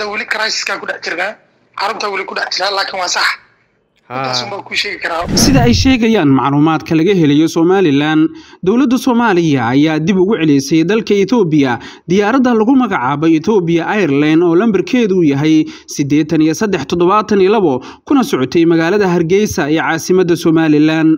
da weli crasiskan ku dhex jirnaa xaruntaa weli ku dhex jirnaa laakiin waa sax sida ay sheegayaan macluumaadka laga helayo somalilan dowladda soomaaliya ayaa dib ugu celisay dalka etoobiya diyaaradda lagu magacaabo etoobiya airelan oo lambarkeedu yahay siddeetan iyo saddex toddobaatan iyo labo kuna socotay magaalada hargeysa ee caasimadda somalilan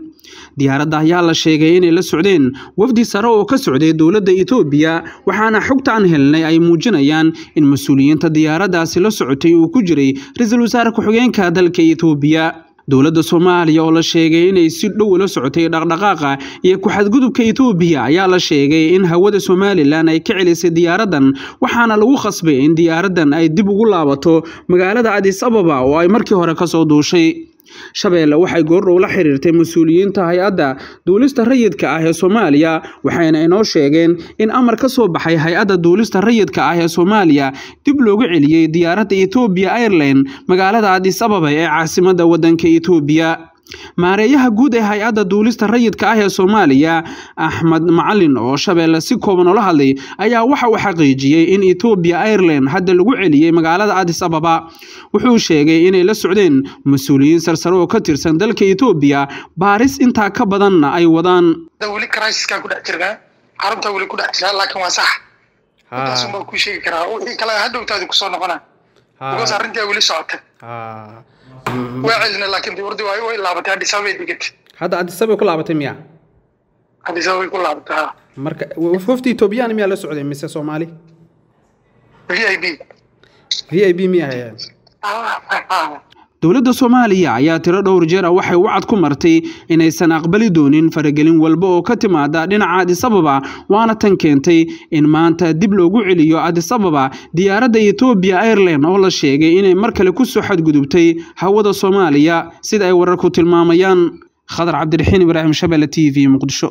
diyaaradda ayaa la sheegay inay la socdeen wafdi sare oo ka socday dowladda etoobiya waxaana xogtaan helnay ay muujinayaan in mas-uuliyiinta diyaaraddaasi la socotay uu ku jiray ra-iisul wasaare ku-xigeenka dalka etoobiya dowladda soomaaliya oo la sheegay inay si dhow ula socotay dhaqdhaqaaqa iyo ku-xadgudubka etoobiya ayaa la sheegay in hawada somalilan ay ka celisay diyaaraddan waxaana lagu khasbay in diyaaraddan ay dib ugu laabato magaalada adis ababa oo ay markii hore ka soo duushay shabeelle waxay goordhow la xiriirtay mas-uuliyiinta hay-adda duulista rayidka ah ee soomaaliya waxayna inoo sheegeen in amar ka soo baxay hay-adda duulista rayidka ah ee soomaaliya dib loogu celiyey diyaaradda etoobiya airline magaalada adis ababa ee caasimadda waddanka etoobiya maareeyaha guud ee hay-adda duulista rayidka ah ee soomaaliya axmed macalin oo shabeelle si kooban ula hadlay ayaa waxa uu xaqiijiyey in etoobiya airelan hadda lagu celiyey magaalada adis ababa wuxuu sheegay inay la socdeen mas-uuliyiin sarsare oo ka tirsan dalka etoobiya baaris intaa ka badanna ay wadaan weli criiskaa ku dhex jirnaa carabtaa weli ku dhex jiraa laakiin waa sax intaasumaa ku sheegi karaa wixii kale hadhowtaadi kusoo noqona because arrintaa weli socota way celina laakiin dee wardi waayo way laabatay adhisaabay degatay hadda adhisaabay ku laabatay miya adhisaabay ku laabatay ha marka wafwafta etoobiyaan miyaa la socday mise soomaali v i b v i b miya ah, hayeen dowladda soomaaliya ayaa tiro dhowr jeer ah waxay wacad ku martay inaysan aqbali doonin faragelin walba oo ka timaada dhinaca adisababa waana tan keentay in maanta dib loogu celiyo adisababa diyaaradda etoobiya airelan oo la sheegay inay mar kale ku soo xadgudubtay hawada soomaaliya sida ay wararku tilmaamayaan khadar cabdiraxiin ibraahim shabele t v muqdisho